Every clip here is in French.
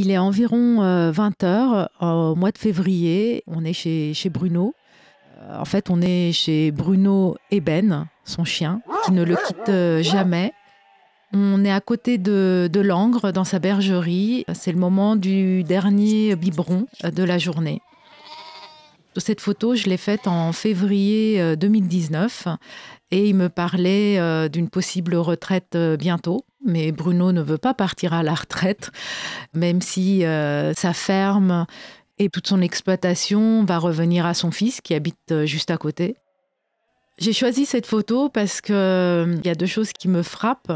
Il est environ 20h euh, euh, au mois de février. On est chez, Bruno. Euh, en fait, on est chez Bruno et Ben, son chien, qui ne le quitte jamais. On est à côté de, de Langres, dans sa bergerie. C'est le moment du dernier biberon de la journée. Cette photo, je l'ai faite en février 2019 et il me parlait d'une possible retraite bientôt. Mais Bruno ne veut pas partir à la retraite, même si euh, sa ferme et toute son exploitation va revenir à son fils qui habite euh, juste à côté. J'ai choisi cette photo parce qu'il euh, y a deux choses qui me frappent.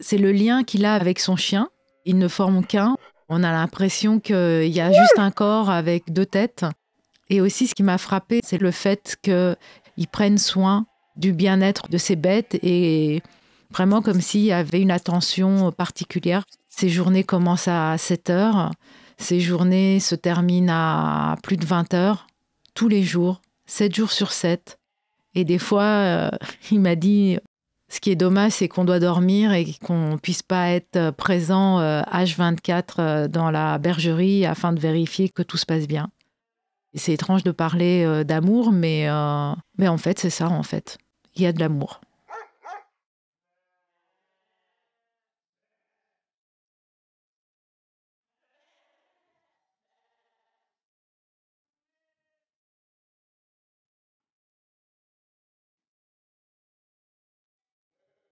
C'est le lien qu'il a avec son chien. Il ne forme qu'un. On a l'impression qu'il y a juste un corps avec deux têtes. Et aussi, ce qui m'a frappé, c'est le fait qu'il prenne soin du bien-être de ses bêtes et Vraiment comme s'il y avait une attention particulière. Ces journées commencent à 7 heures. Ces journées se terminent à plus de 20 heures, tous les jours, 7 jours sur 7. Et des fois, euh, il m'a dit ce qui est dommage, c'est qu'on doit dormir et qu'on ne puisse pas être présent H24 euh, euh, dans la bergerie afin de vérifier que tout se passe bien. C'est étrange de parler d'amour, mais, mais en fait, c'est ça, en fait. Il y a de l'amour.